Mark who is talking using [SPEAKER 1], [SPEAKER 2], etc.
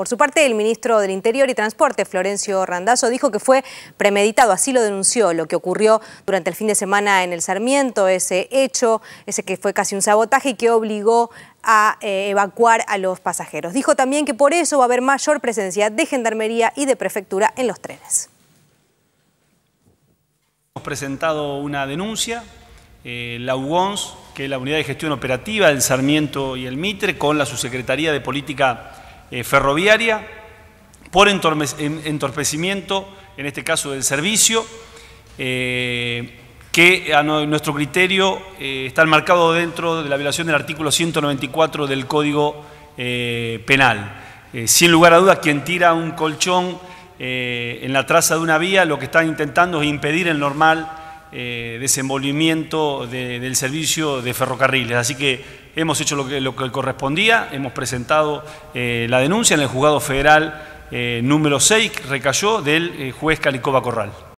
[SPEAKER 1] Por su parte, el ministro del Interior y Transporte, Florencio Randazzo, dijo que fue premeditado, así lo denunció, lo que ocurrió durante el fin de semana en el Sarmiento, ese hecho, ese que fue casi un sabotaje y que obligó a eh, evacuar a los pasajeros. Dijo también que por eso va a haber mayor presencia de gendarmería y de prefectura en los trenes.
[SPEAKER 2] Hemos presentado una denuncia, eh, la UGONS, que es la Unidad de Gestión Operativa del Sarmiento y el MITRE, con la Subsecretaría de Política eh, ferroviaria, por entorpecimiento, en este caso del servicio, eh, que a nuestro criterio eh, está enmarcado dentro de la violación del artículo 194 del Código Penal. sin lugar a dudas, quien tira un colchón en la traza de una vía, lo que está intentando es impedir el normal eh, desenvolvimiento del servicio de ferrocarriles. Así que hemos hecho lo que, correspondía, hemos presentado eh, la denuncia en el juzgado federal eh, número 6, recayó del eh, juez Calicoba Corral.